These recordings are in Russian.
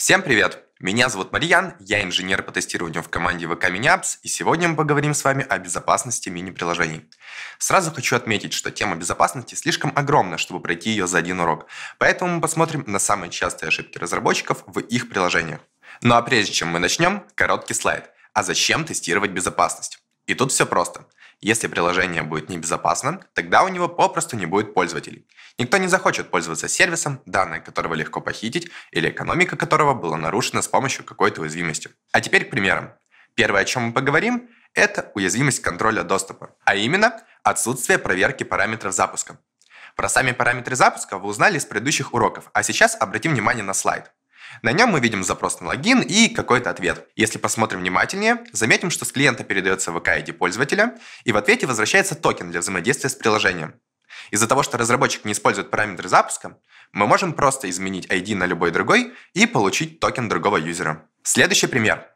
Всем привет! Меня зовут Марьян, я инженер по тестированию в команде ВК Miniapps, и сегодня мы поговорим с вами о безопасности мини-приложений. Сразу хочу отметить, что тема безопасности слишком огромна, чтобы пройти ее за один урок, поэтому мы посмотрим на самые частые ошибки разработчиков в их приложениях. Ну а прежде чем мы начнем, короткий слайд. А зачем тестировать безопасность? И тут все просто – если приложение будет небезопасным, тогда у него попросту не будет пользователей. Никто не захочет пользоваться сервисом, данные которого легко похитить, или экономика которого была нарушена с помощью какой-то уязвимости. А теперь к примерам. Первое, о чем мы поговорим, это уязвимость контроля доступа, а именно отсутствие проверки параметров запуска. Про сами параметры запуска вы узнали из предыдущих уроков, а сейчас обратим внимание на слайд. На нем мы видим запрос на логин и какой-то ответ. Если посмотрим внимательнее, заметим, что с клиента передается ВК ID пользователя, и в ответе возвращается токен для взаимодействия с приложением. Из-за того, что разработчик не использует параметры запуска, мы можем просто изменить ID на любой другой и получить токен другого юзера. Следующий пример.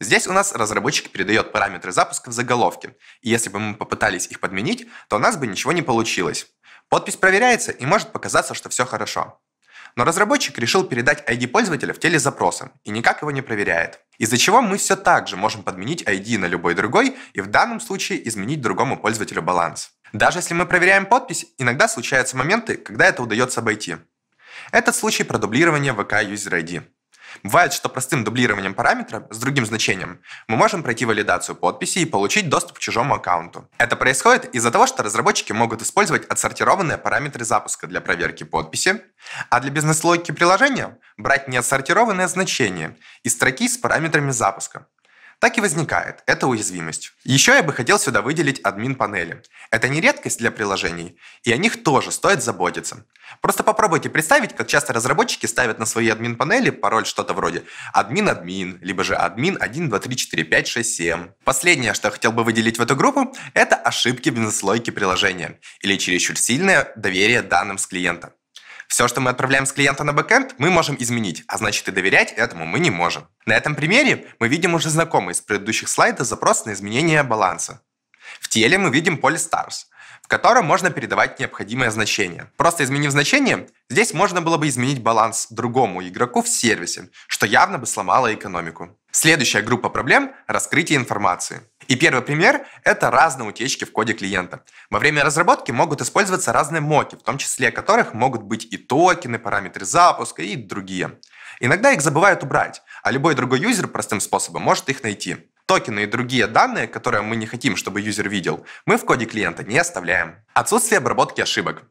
Здесь у нас разработчик передает параметры запуска в заголовке, и если бы мы попытались их подменить, то у нас бы ничего не получилось. Подпись проверяется и может показаться, что все хорошо. Но разработчик решил передать ID пользователя в теле запроса и никак его не проверяет. Из-за чего мы все так же можем подменить ID на любой другой и в данном случае изменить другому пользователю баланс. Даже если мы проверяем подпись, иногда случаются моменты, когда это удается обойти. Этот случай продублирования VK User ID. Бывает, что простым дублированием параметра с другим значением мы можем пройти валидацию подписи и получить доступ к чужому аккаунту. Это происходит из-за того, что разработчики могут использовать отсортированные параметры запуска для проверки подписи, а для бизнес-логики приложения брать неотсортированные значения из строки с параметрами запуска так и возникает. Это уязвимость. Еще я бы хотел сюда выделить админ панели. Это не редкость для приложений, и о них тоже стоит заботиться. Просто попробуйте представить, как часто разработчики ставят на свои админ панели пароль что-то вроде админ-админ, либо же админ 1, 2, 3, 4, 5, 6, 7. Последнее, что я хотел бы выделить в эту группу, это ошибки в наслойке приложения или чересчур сильное доверие данным с клиента. Все, что мы отправляем с клиента на бэкэнд, мы можем изменить, а значит и доверять этому мы не можем. На этом примере мы видим уже знакомый с предыдущих слайдов запрос на изменение баланса. В теле мы видим поле stars, в котором можно передавать необходимое значение. Просто изменив значение, здесь можно было бы изменить баланс другому игроку в сервисе, что явно бы сломало экономику. Следующая группа проблем – раскрытие информации. И первый пример – это разные утечки в коде клиента. Во время разработки могут использоваться разные моки, в том числе которых могут быть и токены, параметры запуска и другие. Иногда их забывают убрать, а любой другой юзер простым способом может их найти. Токены и другие данные, которые мы не хотим, чтобы юзер видел, мы в коде клиента не оставляем. Отсутствие обработки ошибок.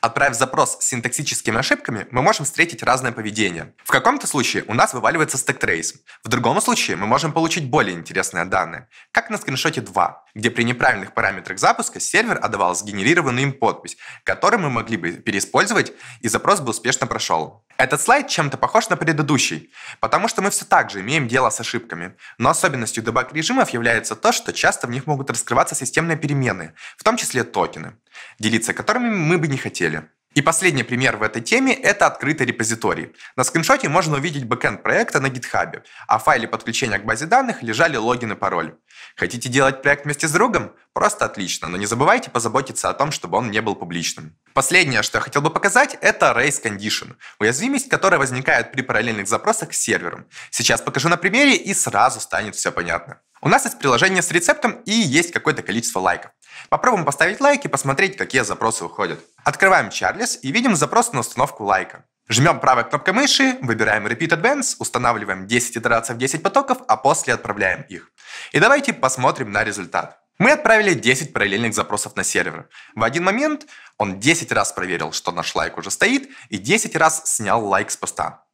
Отправив запрос с синтаксическими ошибками, мы можем встретить разное поведение. В каком-то случае у нас вываливается стэк-трейс, в другом случае мы можем получить более интересные данные, как на скриншоте 2, где при неправильных параметрах запуска сервер отдавал сгенерированную им подпись, которую мы могли бы переиспользовать, и запрос бы успешно прошел. Этот слайд чем-то похож на предыдущий, потому что мы все так же имеем дело с ошибками. Но особенностью дебаг режимов является то, что часто в них могут раскрываться системные перемены, в том числе токены, делиться которыми мы бы не хотели. И последний пример в этой теме – это открытый репозиторий. На скриншоте можно увидеть бэкэнд проекта на GitHub, а в файле подключения к базе данных лежали логин и пароль. Хотите делать проект вместе с другом? Просто отлично, но не забывайте позаботиться о том, чтобы он не был публичным. Последнее, что я хотел бы показать, это Race Condition, уязвимость, которая возникает при параллельных запросах к серверам. Сейчас покажу на примере и сразу станет все понятно. У нас есть приложение с рецептом и есть какое-то количество лайков. Попробуем поставить лайк и посмотреть, какие запросы выходят. Открываем Charles и видим запрос на установку лайка. Жмем правой кнопкой мыши, выбираем Repeat Advance, устанавливаем 10 итераций в 10 потоков, а после отправляем их. И давайте посмотрим на результат. Мы отправили 10 параллельных запросов на сервер. В один момент он 10 раз проверил, что наш лайк уже стоит, и 10 раз снял лайк с поста.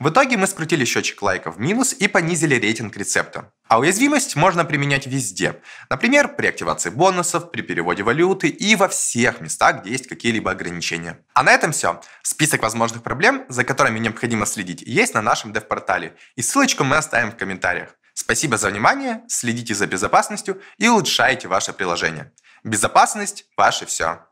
В итоге мы скрутили счетчик лайков в минус и понизили рейтинг рецепта. А уязвимость можно применять везде. Например, при активации бонусов, при переводе валюты и во всех местах, где есть какие-либо ограничения. А на этом все. Список возможных проблем, за которыми необходимо следить, есть на нашем дев-портале. И ссылочку мы оставим в комментариях. Спасибо за внимание, следите за безопасностью и улучшайте ваше приложение. Безопасность – ваше все.